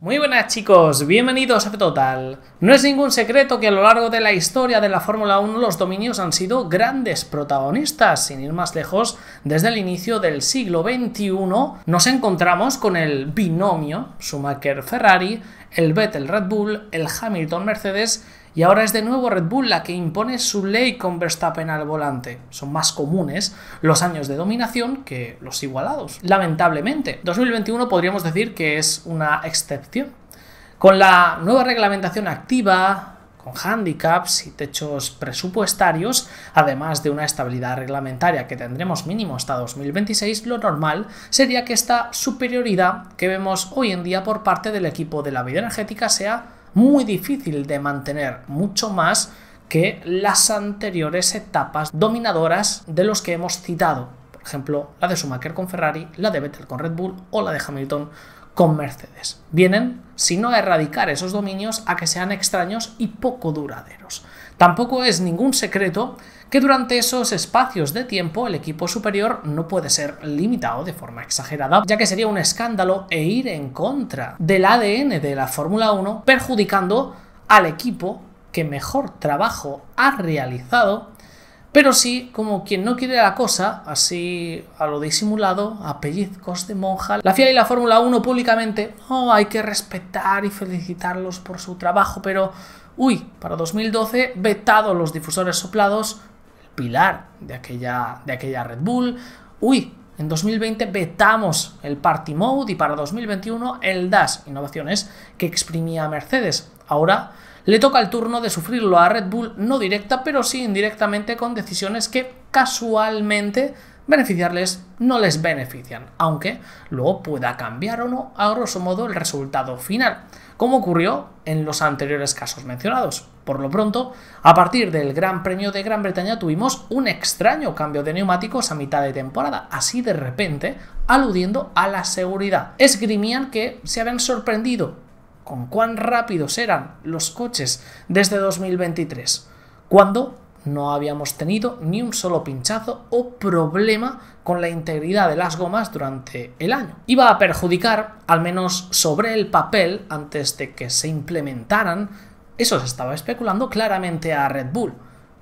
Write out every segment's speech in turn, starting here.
Muy buenas chicos, bienvenidos a Total. No es ningún secreto que a lo largo de la historia de la Fórmula 1 los dominios han sido grandes protagonistas. Sin ir más lejos, desde el inicio del siglo XXI nos encontramos con el binomio Schumacher-Ferrari, el Vettel Red Bull, el Hamilton Mercedes y ahora es de nuevo Red Bull la que impone su ley con Verstappen al volante. Son más comunes los años de dominación que los igualados. Lamentablemente, 2021 podríamos decir que es una excepción. Con la nueva reglamentación activa, con handicaps y techos presupuestarios, además de una estabilidad reglamentaria que tendremos mínimo hasta 2026, lo normal sería que esta superioridad que vemos hoy en día por parte del equipo de la vida energética sea muy difícil de mantener, mucho más que las anteriores etapas dominadoras de los que hemos citado. Por ejemplo, la de Schumacher con Ferrari, la de Vettel con Red Bull o la de Hamilton con Mercedes. Vienen, si no a erradicar esos dominios, a que sean extraños y poco duraderos. Tampoco es ningún secreto que durante esos espacios de tiempo el equipo superior no puede ser limitado de forma exagerada, ya que sería un escándalo e ir en contra del ADN de la Fórmula 1, perjudicando al equipo que mejor trabajo ha realizado pero sí, como quien no quiere la cosa, así a lo disimulado, apellidos de monja, la FIA y la Fórmula 1 públicamente, oh, hay que respetar y felicitarlos por su trabajo, pero, uy, para 2012, vetado los difusores soplados, pilar de aquella, de aquella Red Bull. Uy, en 2020 vetamos el Party Mode y para 2021 el Dash, innovaciones que exprimía Mercedes. Ahora le toca el turno de sufrirlo a Red Bull, no directa, pero sí indirectamente con decisiones que casualmente beneficiarles no les benefician, aunque luego pueda cambiar o no a grosso modo el resultado final, como ocurrió en los anteriores casos mencionados. Por lo pronto, a partir del Gran Premio de Gran Bretaña tuvimos un extraño cambio de neumáticos a mitad de temporada, así de repente, aludiendo a la seguridad. Esgrimían que se habían sorprendido con cuán rápidos eran los coches desde 2023, cuando no habíamos tenido ni un solo pinchazo o problema con la integridad de las gomas durante el año. Iba a perjudicar, al menos sobre el papel, antes de que se implementaran, eso se estaba especulando claramente a Red Bull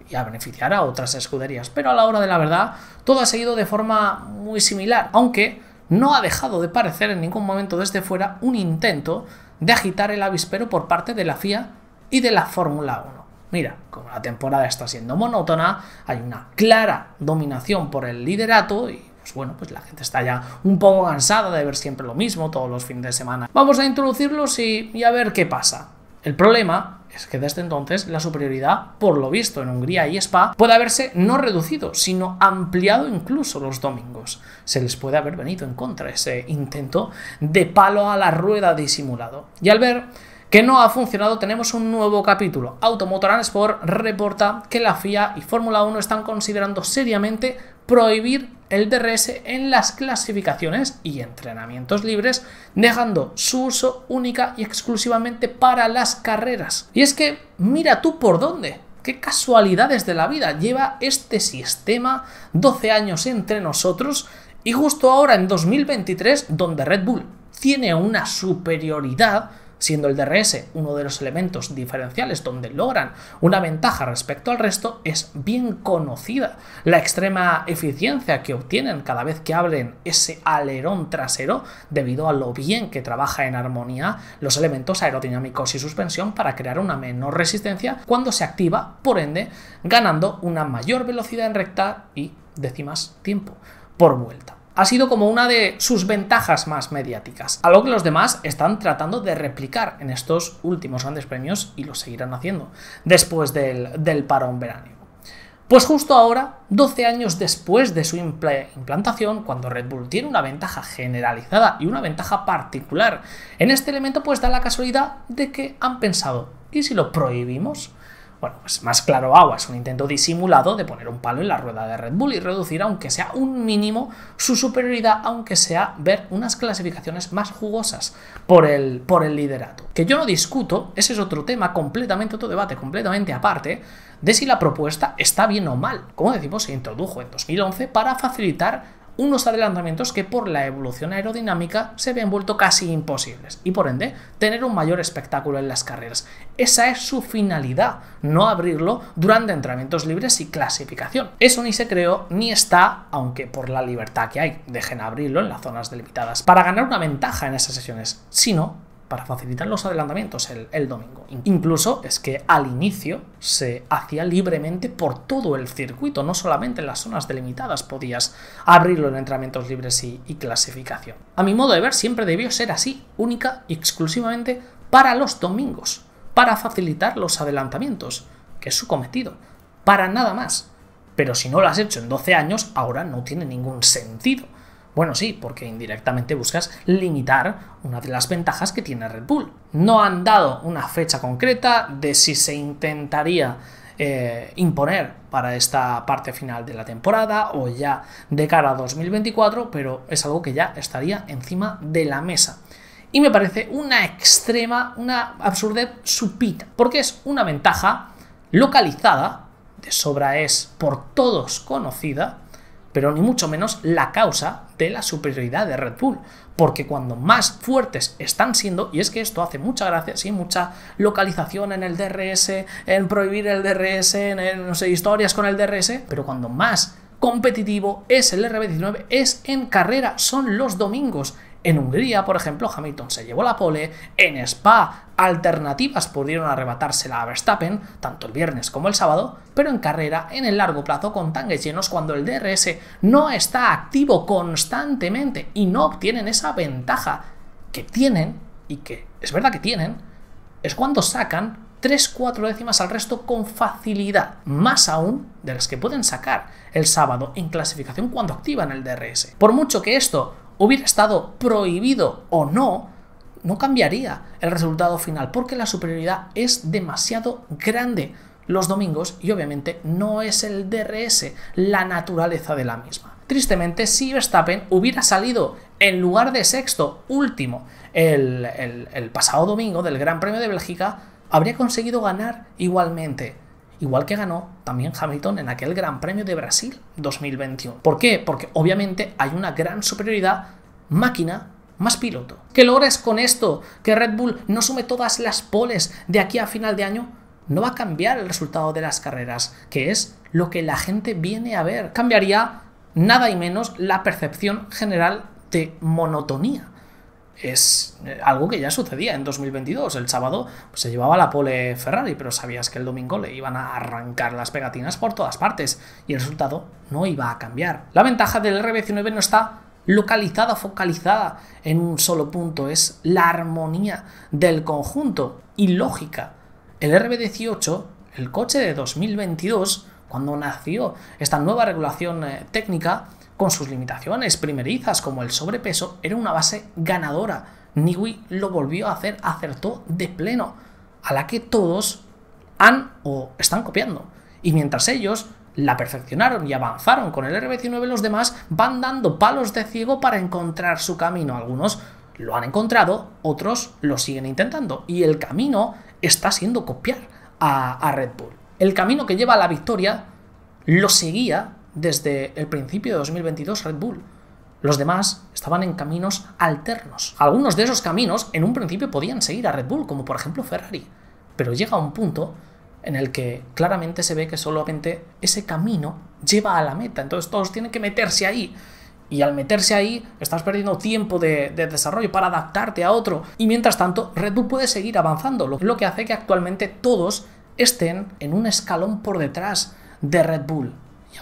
y a beneficiar a otras escuderías, pero a la hora de la verdad todo ha seguido de forma muy similar, aunque no ha dejado de parecer en ningún momento desde fuera un intento de agitar el avispero por parte de la FIA y de la Fórmula 1. Mira, como la temporada está siendo monótona, hay una clara dominación por el liderato y pues bueno, pues la gente está ya un poco cansada de ver siempre lo mismo todos los fines de semana. Vamos a introducirlos y, y, a ver qué pasa. El problema es que desde entonces la superioridad, por lo visto en Hungría y Spa, puede haberse no reducido, sino ampliado incluso los domingos. Se les puede haber venido en contra ese intento de palo a la rueda disimulado. Y al ver que no ha funcionado, tenemos un nuevo capítulo. Automotor Sport reporta que la FIA y Fórmula 1 están considerando seriamente prohibir el DRS en las clasificaciones y entrenamientos libres, dejando su uso única y exclusivamente para las carreras. Y es que, mira tú por dónde, qué casualidades de la vida lleva este sistema 12 años entre nosotros y justo ahora en 2023, donde Red Bull tiene una superioridad siendo el DRS uno de los elementos diferenciales donde logran una ventaja respecto al resto, es bien conocida la extrema eficiencia que obtienen cada vez que abren ese alerón trasero debido a lo bien que trabaja en armonía los elementos aerodinámicos y suspensión para crear una menor resistencia cuando se activa, por ende, ganando una mayor velocidad en recta y décimas tiempo por vuelta ha sido como una de sus ventajas más mediáticas, algo que los demás están tratando de replicar en estos últimos grandes premios y lo seguirán haciendo después del, parón verano. Pues justo ahora, 12 años después de su implantación, cuando Red Bull tiene una ventaja generalizada y una ventaja particular en este elemento, pues da la casualidad de que han pensado, ¿y si lo prohibimos? Bueno, pues más claro agua, es un intento disimulado de poner un palo en la rueda de Red Bull y reducir, aunque sea un mínimo, su superioridad, aunque sea ver unas clasificaciones más jugosas por el, por el liderato. Que yo no discuto, ese es otro tema completamente, otro debate completamente aparte, de si la propuesta está bien o mal. Como decimos, se introdujo en 2011 para facilitar unos adelantamientos que por la evolución aerodinámica se habían vuelto casi imposibles y por ende tener un mayor espectáculo en las carreras. Esa es su finalidad, no abrirlo durante entrenamientos libres y clasificación. Eso ni se creó ni está, aunque por la libertad que hay, dejen abrirlo en las zonas delimitadas para ganar una ventaja en esas sesiones. sino para facilitar los adelantamientos el, domingo. Incluso es que al inicio se hacía libremente por todo el circuito, no solamente en las zonas delimitadas podías abrirlo en entrenamientos libres y, y clasificación. A mi modo de ver siempre debió ser así, única y exclusivamente para los domingos, para facilitar los adelantamientos, que es su cometido, para nada más. Pero si no lo has hecho en 12 años, ahora no tiene ningún sentido bueno, sí, porque indirectamente buscas limitar una de las ventajas que tiene Red Bull. No han dado una fecha concreta de si se intentaría eh, imponer para esta parte final de la temporada o ya de cara a 2024, pero es algo que ya estaría encima de la mesa. Y me parece una extrema, una absurdez supita, porque es una ventaja localizada, de sobra es por todos conocida, pero ni mucho menos la causa de la superioridad de Red Bull. Porque cuando más fuertes están siendo, y es que esto hace mucha gracia, sí, mucha localización en el DRS, en prohibir el DRS, en, sé, historias con el DRS, pero cuando más competitivo es el RB19, es en carrera, son los domingos. En Hungría, por ejemplo, Hamilton se llevó la pole, en Spa alternativas pudieron arrebatársela a Verstappen, tanto el viernes como el sábado, pero en carrera, en el largo plazo, con tanques llenos, cuando el DRS no está activo constantemente y no obtienen esa ventaja que tienen, y que es verdad que tienen, es cuando sacan 3-4 décimas al resto con facilidad, más aún de las que pueden sacar el sábado en clasificación cuando activan el DRS. Por mucho que esto hubiera estado prohibido o no, no cambiaría el resultado final porque la superioridad es demasiado grande los domingos y obviamente no es el DRS la naturaleza de la misma. Tristemente, si Verstappen hubiera salido en lugar de sexto, último, el, pasado domingo del Gran Premio de Bélgica, habría conseguido ganar igualmente igual que ganó también Hamilton en aquel Gran Premio de Brasil 2021. ¿Por qué? Porque obviamente hay una gran superioridad máquina más piloto. ¿Qué logres con esto? Que Red Bull no sume todas las poles de aquí a final de año. No va a cambiar el resultado de las carreras, que es lo que la gente viene a ver. Cambiaría nada y menos la percepción general de monotonía es eh, algo que ya sucedía en 2022. El sábado pues, se llevaba la pole Ferrari, pero sabías que el domingo le iban a arrancar las pegatinas por todas partes y el resultado no iba a cambiar. La ventaja del rb 19 no está localizada, focalizada en un solo punto. Es la armonía del conjunto y lógica. El RB18, el coche de 2022, cuando nació esta nueva regulación eh, técnica, con sus limitaciones primerizas como el sobrepeso, era una base ganadora. Niwi lo volvió a hacer, acertó de pleno, a la que todos han o están copiando. Y mientras ellos la perfeccionaron y avanzaron con el RB19, los demás van dando palos de ciego para encontrar su camino. Algunos lo han encontrado, otros lo siguen intentando. Y el camino está siendo copiar a, a Red Bull. El camino que lleva a la victoria lo seguía desde el principio de 2022 Red Bull. Los demás estaban en caminos alternos. Algunos de esos caminos en un principio podían seguir a Red Bull, como por ejemplo Ferrari. Pero llega un punto en el que claramente se ve que solamente ese camino lleva a la meta. Entonces todos tienen que meterse ahí. Y al meterse ahí, estás perdiendo tiempo de, desarrollo para adaptarte a otro. Y mientras tanto, Red Bull puede seguir avanzando, lo que hace que actualmente todos estén en un escalón por detrás de Red Bull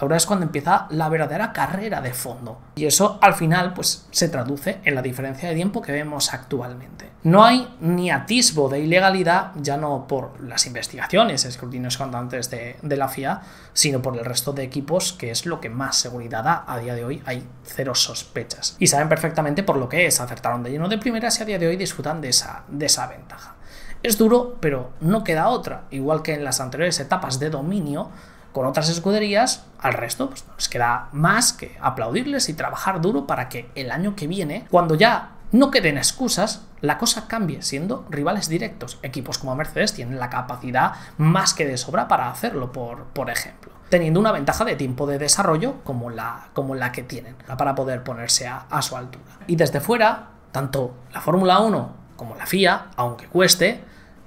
ahora es cuando empieza la verdadera carrera de fondo. Y eso al final pues se traduce en la diferencia de tiempo que vemos actualmente. No hay ni atisbo de ilegalidad, ya no por las investigaciones, escrutinios contantes de, de la FIA, sino por el resto de equipos, que es lo que más seguridad da. A día de hoy hay cero sospechas. Y saben perfectamente por lo que es, acertaron de lleno de primeras y a día de hoy disfrutan de esa, de esa ventaja. Es duro, pero no queda otra. Igual que en las anteriores etapas de dominio, con otras escuderías, al resto pues, nos queda más que aplaudirles y trabajar duro para que el año que viene, cuando ya no queden excusas, la cosa cambie siendo rivales directos. Equipos como Mercedes tienen la capacidad más que de sobra para hacerlo, por, por ejemplo teniendo una ventaja de tiempo de desarrollo como la, como la que tienen, para poder ponerse a, a su altura. Y desde fuera, tanto la Fórmula 1 como la FIA, aunque cueste,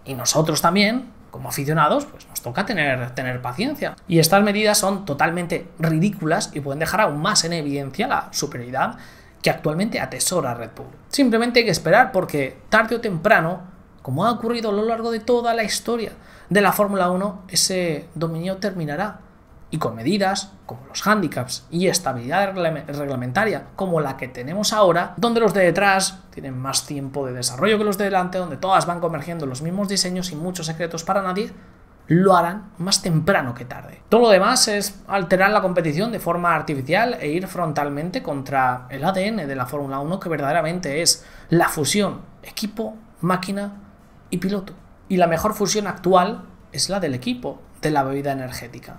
y nosotros también, como aficionados, pues nos toca tener, tener paciencia. Y estas medidas son totalmente ridículas y pueden dejar aún más en evidencia la superioridad que actualmente atesora Red Bull. Simplemente hay que esperar porque tarde o temprano, como ha ocurrido a lo largo de toda la historia de la Fórmula 1, ese dominio terminará y con medidas como los handicaps y estabilidad reglamentaria como la que tenemos ahora, donde los de detrás tienen más tiempo de desarrollo que los de delante, donde todas van convergiendo los mismos diseños y muchos secretos para nadie, lo harán más temprano que tarde. Todo lo demás es alterar la competición de forma artificial e ir frontalmente contra el ADN de la Fórmula 1 que verdaderamente es la fusión equipo, máquina y piloto. Y la mejor fusión actual es la del equipo de la bebida energética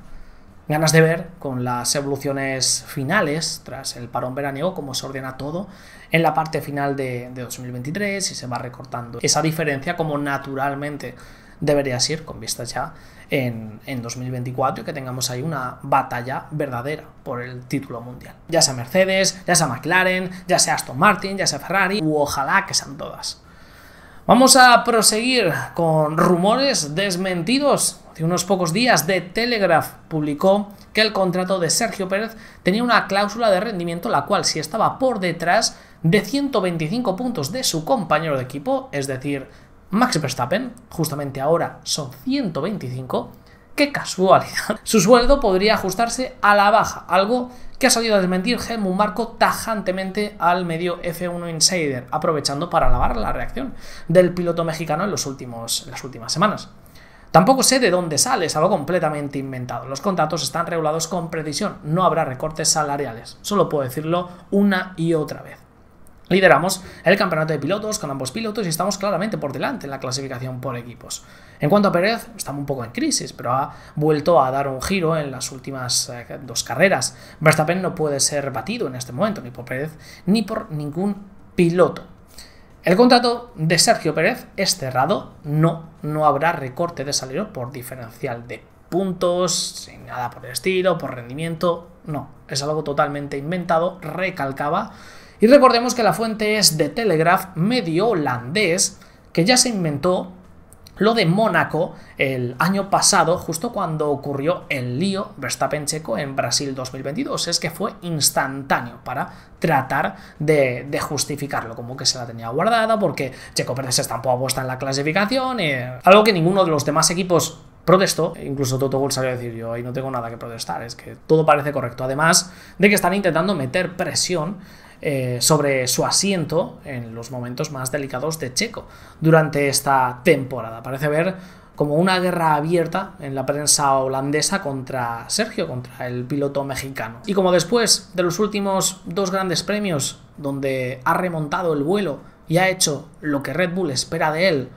ganas de ver con las evoluciones finales tras el parón veraniego, cómo se ordena todo en la parte final de, 2023 y se va recortando esa diferencia como naturalmente debería ser con vistas ya en, 2024 y que tengamos ahí una batalla verdadera por el título mundial. Ya sea Mercedes, ya sea McLaren, ya sea Aston Martin, ya sea Ferrari, ojalá que sean todas. Vamos a proseguir con rumores desmentidos. Hace unos pocos días, The Telegraph publicó que el contrato de Sergio Pérez tenía una cláusula de rendimiento, la cual, si estaba por detrás de 125 puntos de su compañero de equipo, es decir, Max Verstappen, justamente ahora son 125, ¡Qué casualidad! Su sueldo podría ajustarse a la baja, algo que ha salido a desmentir Helmut Marco tajantemente al medio F1 Insider, aprovechando para alabar la reacción del piloto mexicano en, los últimos, en las últimas semanas. Tampoco sé de dónde sale, es algo completamente inventado. Los contratos están regulados con precisión, no habrá recortes salariales, solo puedo decirlo una y otra vez. Lideramos el campeonato de pilotos con ambos pilotos y estamos claramente por delante en la clasificación por equipos. En cuanto a Pérez, está un poco en crisis, pero ha vuelto a dar un giro en las últimas eh, dos carreras. Verstappen no puede ser batido en este momento, ni por Pérez, ni por ningún piloto. El contrato de Sergio Pérez es cerrado, no, no habrá recorte de salario por diferencial de puntos, sin nada por el estilo, por rendimiento, no, es algo totalmente inventado, recalcaba. Y recordemos que la fuente es de Telegraph, medio holandés, que ya se inventó lo de Mónaco el año pasado, justo cuando ocurrió el lío Verstappen Checo en Brasil 2022. Es que fue instantáneo para tratar de, justificarlo, como que se la tenía guardada porque Checo Pérez se estampó a bosta en la clasificación, eh, algo que ninguno de los demás equipos protestó, incluso Toto Wolff salió a decir yo ahí no tengo nada que protestar, es que todo parece correcto, además de que están intentando meter presión eh, sobre su asiento en los momentos más delicados de Checo durante esta temporada. Parece ver como una guerra abierta en la prensa holandesa contra Sergio, contra el piloto mexicano. Y como después de los últimos dos grandes premios donde ha remontado el vuelo y ha hecho lo que Red Bull espera de él,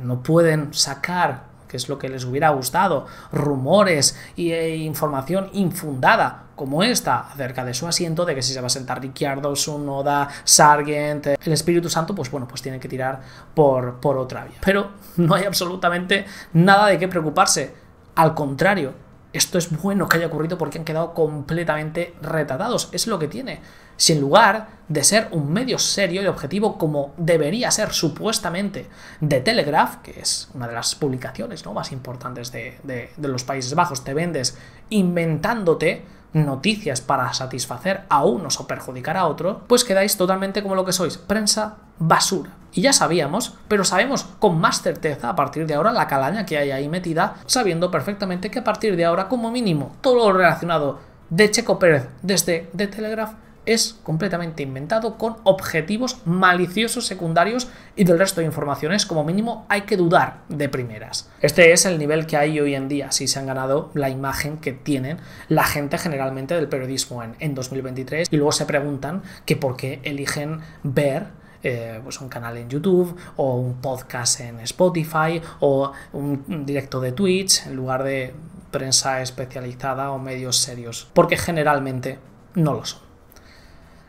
no pueden sacar que es lo que les hubiera gustado, rumores e información infundada como esta acerca de su asiento, de que si se va a sentar Ricciardo, Sunoda, Sargent, eh, el Espíritu Santo, pues bueno, pues tiene que tirar por, por otra vía. Pero no hay absolutamente nada de qué preocuparse. Al contrario, esto es bueno que haya ocurrido porque han quedado completamente retratados. Es lo que tiene. Si en lugar de ser un medio serio y objetivo como debería ser supuestamente de Telegraph, que es una de las publicaciones ¿no? más importantes de los Países Bajos, te vendes inventándote noticias para satisfacer a unos o perjudicar a otro, pues quedáis totalmente como lo que sois, prensa basura. Y ya sabíamos, pero sabemos con más certeza a partir de ahora la calaña que hay ahí metida, sabiendo perfectamente que a partir de ahora, como mínimo, todo lo relacionado de Checo Pérez desde The Telegraph es completamente inventado con objetivos maliciosos secundarios y del resto de informaciones como mínimo hay que dudar de primeras. Este es el nivel que hay hoy en día, si se han ganado la imagen que tienen la gente generalmente del periodismo en, 2023 y luego se preguntan que por qué eligen ver eh, pues un canal en YouTube o un podcast en Spotify o un directo de Twitch en lugar de prensa especializada o medios serios, porque generalmente no lo son.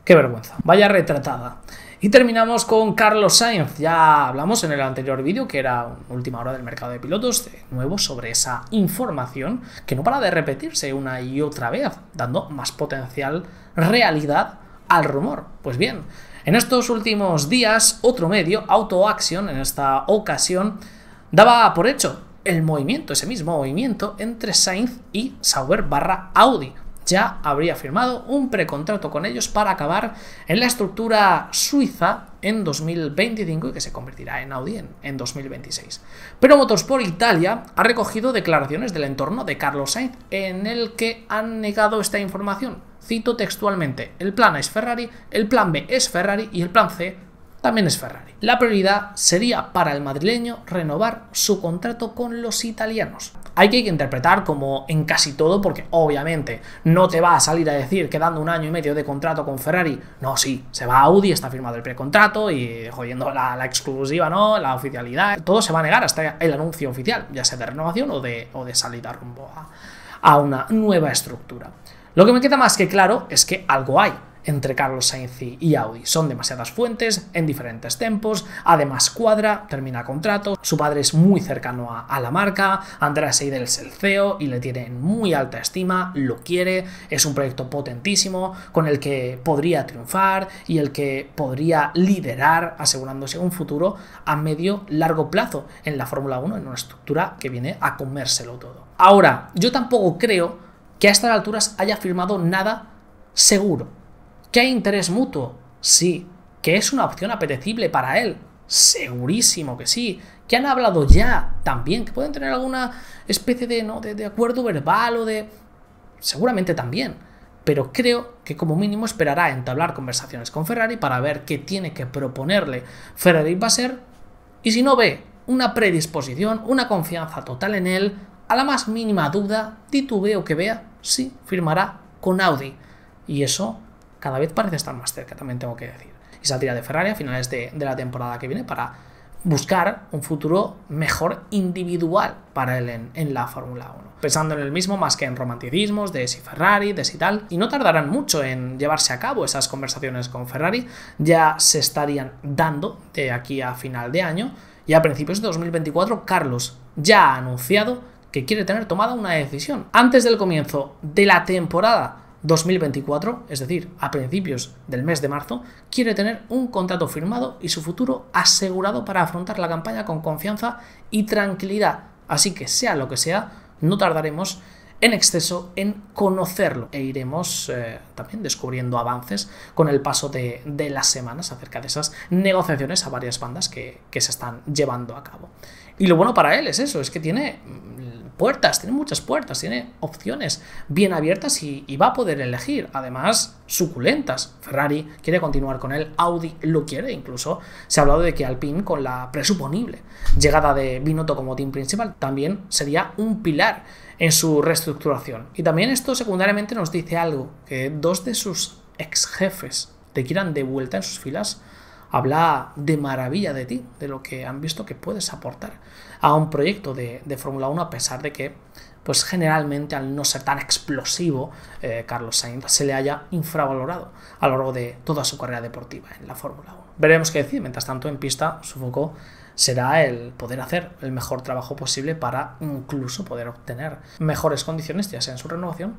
Qué vergüenza, vaya retratada. Y terminamos con Carlos Sainz. Ya hablamos en el anterior vídeo, que era última hora del mercado de pilotos, de nuevo sobre esa información que no para de repetirse una y otra vez, dando más potencial realidad al rumor. Pues bien, en estos últimos días, otro medio, AutoAction, en esta ocasión, daba por hecho el movimiento, ese mismo movimiento entre Sainz y Sauber barra Audi ya habría firmado un precontrato con ellos para acabar en la estructura suiza en 2025 y que se convertirá en Audi en, 2026. Pero Motorsport Italia ha recogido declaraciones del entorno de Carlos Sainz en el que han negado esta información. Cito textualmente, el plan A es Ferrari, el plan B es Ferrari y el plan C también es Ferrari. La prioridad sería para el madrileño renovar su contrato con los italianos hay que interpretar como en casi todo, porque obviamente no te va a salir a decir que dando un año y medio de contrato con Ferrari, no, sí, se va a Audi, está firmado el precontrato y jodiendo la, exclusiva, ¿no? La oficialidad, todo se va a negar hasta el anuncio oficial, ya sea de renovación o de, o de salida rumbo a una nueva estructura. Lo que me queda más que claro es que algo hay, entre Carlos Sainz y Audi. Son demasiadas fuentes, en diferentes tempos, además cuadra, termina contrato, su padre es muy cercano a, la marca, Andrés Seidel es el CEO y le tiene en muy alta estima, lo quiere, es un proyecto potentísimo con el que podría triunfar y el que podría liderar asegurándose un futuro a medio largo plazo en la Fórmula 1, en una estructura que viene a comérselo todo. Ahora, yo tampoco creo que a estas alturas haya firmado nada seguro ¿Que hay interés mutuo? Sí. ¿Que es una opción apetecible para él? Segurísimo que sí. ¿Que han hablado ya? También. ¿Que pueden tener alguna especie de, ¿no? de, acuerdo verbal o de...? Seguramente también. Pero creo que como mínimo esperará entablar conversaciones con Ferrari para ver qué tiene que proponerle Ferrari ser Y si no ve una predisposición, una confianza total en él, a la más mínima duda, titubeo que vea, sí, firmará con Audi. Y eso cada vez parece estar más cerca, también tengo que decir. Y saldría de Ferrari a finales de, la temporada que viene para buscar un futuro mejor individual para él en, en la Fórmula 1. Pensando en el mismo más que en romanticismos de si Ferrari, de si tal, y no tardarán mucho en llevarse a cabo esas conversaciones con Ferrari, ya se estarían dando de aquí a final de año, y a principios de 2024 Carlos ya ha anunciado que quiere tener tomada una decisión antes del comienzo de la temporada 2024, es decir, a principios del mes de marzo, quiere tener un contrato firmado y su futuro asegurado para afrontar la campaña con confianza y tranquilidad. Así que sea lo que sea, no tardaremos en exceso en conocerlo e iremos eh, también descubriendo avances con el paso de, las semanas acerca de esas negociaciones a varias bandas que, que se están llevando a cabo. Y lo bueno para él es eso, es que tiene mm, puertas, tiene muchas puertas, tiene opciones bien abiertas y, va a poder elegir. Además, suculentas. Ferrari quiere continuar con él, Audi lo quiere incluso. Se ha hablado de que Alpine, con la presuponible llegada de Binotto como team principal, también sería un pilar en su reestructuración. Y también esto secundariamente nos dice algo, que dos de sus ex jefes te quieran de vuelta en sus filas habla de maravilla de ti, de lo que han visto que puedes aportar a un proyecto de, Fórmula 1, a pesar de que, pues generalmente al no ser tan explosivo, eh, Carlos Sainz se le haya infravalorado a lo largo de toda su carrera deportiva en la Fórmula 1. Veremos qué decir, mientras tanto en pista su foco será el poder hacer el mejor trabajo posible para incluso poder obtener mejores condiciones, ya sea en su renovación,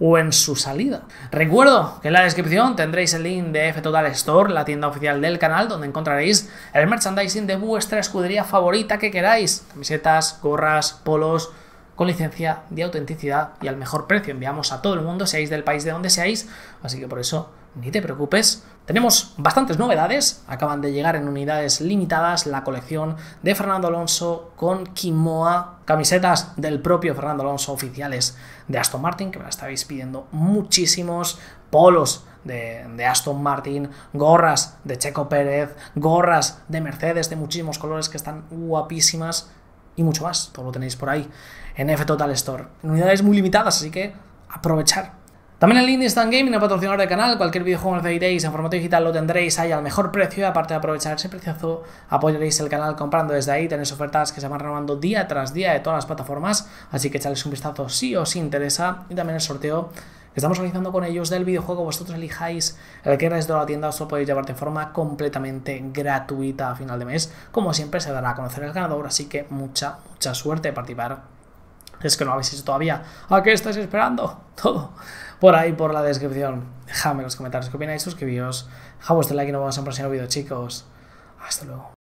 o en su salida. Recuerdo que en la descripción tendréis el link de F Total Store, la tienda oficial del canal, donde encontraréis el merchandising de vuestra escudería favorita que queráis. Camisetas, gorras, polos, con licencia de autenticidad y al mejor precio. Enviamos a todo el mundo, seáis del país de donde seáis, así que por eso ni te preocupes. Tenemos bastantes novedades, acaban de llegar en unidades limitadas la colección de Fernando Alonso con Kimoa, camisetas del propio Fernando Alonso oficiales de Aston Martin, que me la estabais pidiendo muchísimos, polos de, Aston Martin, gorras de Checo Pérez, gorras de Mercedes de muchísimos colores que están guapísimas y mucho más, todo lo tenéis por ahí en F Total Store. unidades muy limitadas, así que aprovechar también el Stand Gaming, el patrocinador del canal, cualquier videojuego que necesitéis en formato digital lo tendréis ahí al mejor precio. Y Aparte de aprovechar ese precioso, apoyaréis el canal comprando desde ahí. Tenéis ofertas que se van renovando día tras día de todas las plataformas, así que echarles un vistazo si os interesa. Y también el sorteo que estamos realizando con ellos del videojuego, vosotros elijáis el que queráis de la tienda, os lo podéis llevar de forma completamente gratuita a final de mes. Como siempre, se dará a conocer el ganador, así que mucha, mucha suerte participar. Es que no lo habéis hecho todavía. ¿A qué estáis esperando? Todo por ahí, por la descripción. Déjame en los comentarios qué opináis, suscribíos, dejad vuestro like y nos vemos en el próximo vídeo, chicos. Hasta luego.